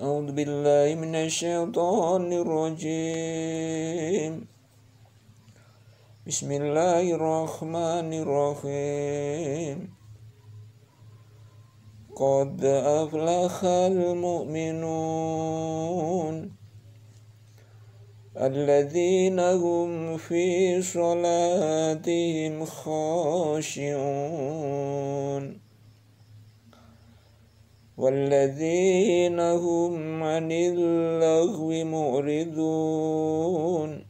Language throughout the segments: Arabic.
أعوذ بالله من الشيطان الرجيم بسم الله الرحمن الرحيم قد أفلح المؤمنون الذين هم في صلاتهم خاشعون والذين هم عن اللغو معرضون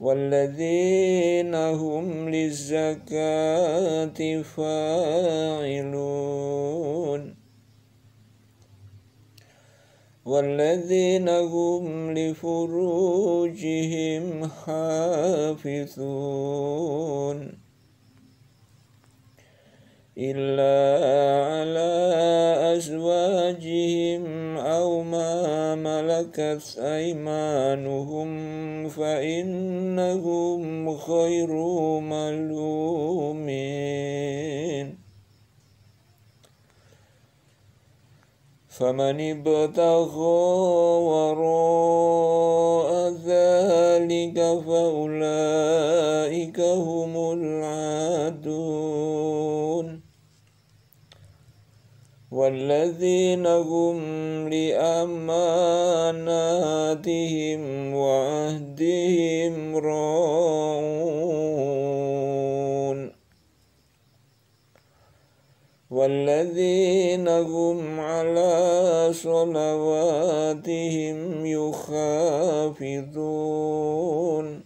والذين هم للزكاة فاعلون والذين هم لفروجهم حافظون إلا على أزواجهم أو ما ملكت أيمانهم فإنهم خير ملومين فمن ابتغى وراء ذلك فأولئك هم العادون والذين هم لأماناتهم وعهدهم راعون والذين هم على صلواتهم يحافظون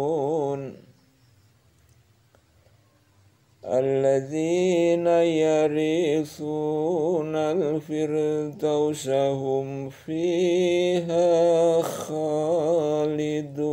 يعلمون الذين يرثون الفردوس هم فيها خالدون